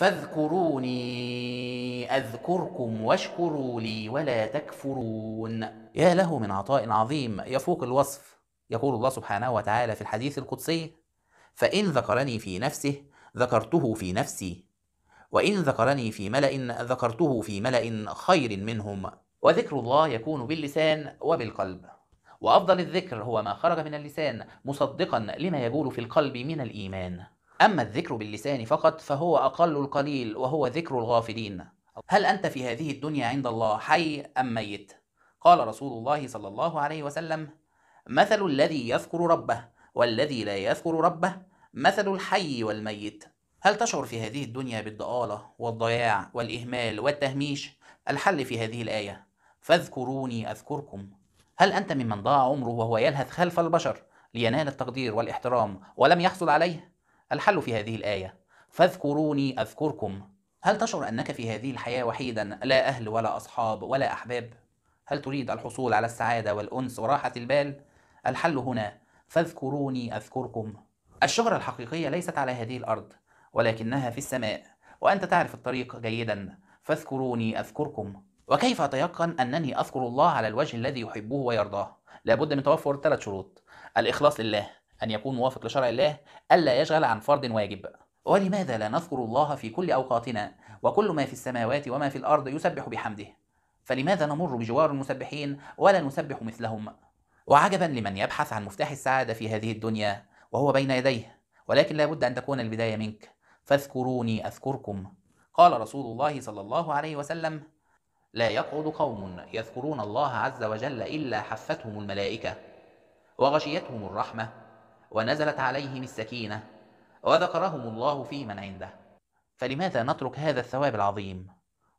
فاذكروني اذكركم واشكروا لي ولا تكفرون يا له من عطاء عظيم يفوق الوصف يقول الله سبحانه وتعالى في الحديث القدسي فان ذكرني في نفسه ذكرته في نفسي وان ذكرني في ملا ذكرته في ملا خير منهم وذكر الله يكون باللسان وبالقلب وافضل الذكر هو ما خرج من اللسان مصدقا لما يقول في القلب من الايمان أما الذكر باللسان فقط فهو أقل القليل وهو ذكر الغافلين هل أنت في هذه الدنيا عند الله حي أم ميت؟ قال رسول الله صلى الله عليه وسلم مثل الذي يذكر ربه والذي لا يذكر ربه مثل الحي والميت هل تشعر في هذه الدنيا بالضآلة والضياع والإهمال والتهميش؟ الحل في هذه الآية فاذكروني أذكركم هل أنت ممن ضاع عمره وهو يلهث خلف البشر لينال التقدير والاحترام ولم يحصل عليه؟ الحل في هذه الآية فاذكروني أذكركم هل تشعر أنك في هذه الحياة وحيدا لا أهل ولا أصحاب ولا أحباب؟ هل تريد الحصول على السعادة والأنس وراحة البال؟ الحل هنا فاذكروني أذكركم الشهرة الحقيقية ليست على هذه الأرض ولكنها في السماء وأنت تعرف الطريق جيدا فاذكروني أذكركم وكيف أتيقن أنني أذكر الله على الوجه الذي يحبه ويرضاه؟ لابد من توفر ثلاث شروط الإخلاص لله أن يكون موافق لشرع الله ألا يشغل عن فرض واجب ولماذا لا نذكر الله في كل أوقاتنا وكل ما في السماوات وما في الأرض يسبح بحمده فلماذا نمر بجوار المسبحين ولا نسبح مثلهم وعجبا لمن يبحث عن مفتاح السعادة في هذه الدنيا وهو بين يديه ولكن لا بد أن تكون البداية منك فاذكروني أذكركم قال رسول الله صلى الله عليه وسلم لا يقعد قوم يذكرون الله عز وجل إلا حفتهم الملائكة وغشيتهم الرحمة ونزلت عليهم السكينة وذكرهم الله في من عنده فلماذا نترك هذا الثواب العظيم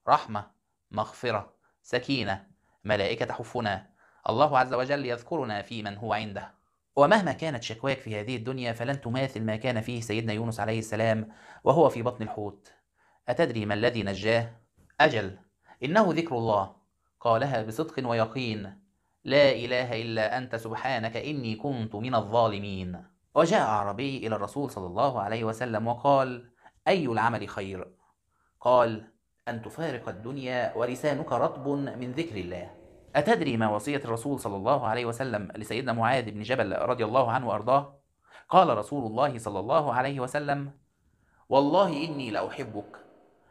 رحمة مغفرة سكينة ملائكة تحفنا الله عز وجل يذكرنا في من هو عنده ومهما كانت شكواك في هذه الدنيا فلن تماثل ما كان فيه سيدنا يونس عليه السلام وهو في بطن الحوت أتدري ما الذي نجاه؟ أجل إنه ذكر الله قالها بصدق ويقين لا إله إلا أنت سبحانك إني كنت من الظالمين وجاء أعرابي إلى الرسول صلى الله عليه وسلم وقال أي العمل خير؟ قال أن تفارق الدنيا ولسانك رطب من ذكر الله أتدري ما وصية الرسول صلى الله عليه وسلم لسيدنا معاذ بن جبل رضي الله عنه وأرضاه؟ قال رسول الله صلى الله عليه وسلم والله إني لأحبك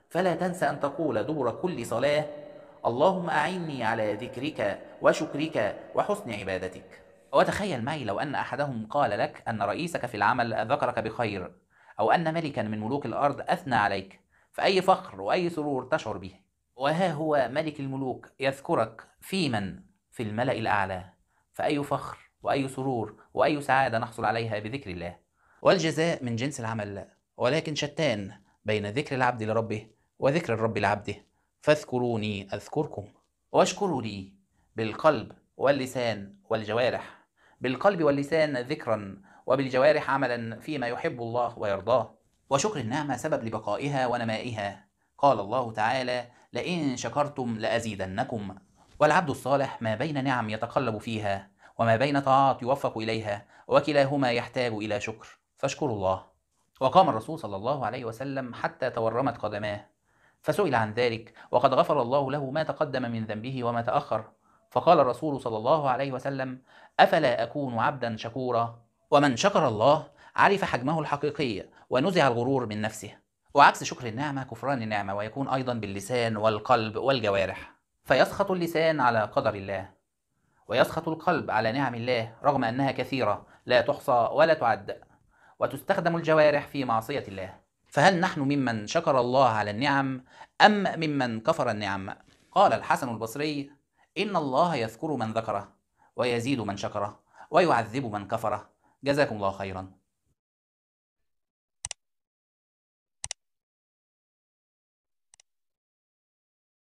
فلا تنس أن تقول دبر كل صلاة اللهم أعني على ذكرك وشكرك وحسن عبادتك وتخيل معي لو أن أحدهم قال لك أن رئيسك في العمل ذكرك بخير أو أن ملكا من ملوك الأرض أثنى عليك فأي فخر وأي سرور تشعر به وها هو ملك الملوك يذكرك في من في الملأ الأعلى فأي فخر وأي سرور وأي سعادة نحصل عليها بذكر الله والجزاء من جنس العمل ولكن شتان بين ذكر العبد لربه وذكر الرب لعبده فاذكروني أذكركم واشكروا لي بالقلب واللسان والجوارح بالقلب واللسان ذكرا وبالجوارح عملا فيما يحب الله ويرضاه وشكر النعمة سبب لبقائها ونمائها قال الله تعالى لئن شكرتم لأزيدنكم والعبد الصالح ما بين نعم يتقلب فيها وما بين طاعات يوفق إليها وكلاهما يحتاج إلى شكر فاشكروا الله وقام الرسول صلى الله عليه وسلم حتى تورمت قدماه فسئل عن ذلك وقد غفر الله له ما تقدم من ذنبه وما تأخر فقال الرسول صلى الله عليه وسلم أفلا أكون عبدا شكورا ومن شكر الله عرف حجمه الحقيقي ونزع الغرور من نفسه وعكس شكر النعمة كفران النعمة ويكون أيضا باللسان والقلب والجوارح فيسخط اللسان على قدر الله ويسخط القلب على نعم الله رغم أنها كثيرة لا تحصى ولا تعد وتستخدم الجوارح في معصية الله فهل نحن ممن شكر الله على النعم أم ممن كفر النعم؟ قال الحسن البصري إن الله يذكر من ذكره ويزيد من شكره ويعذب من كفره جزاكم الله خيراً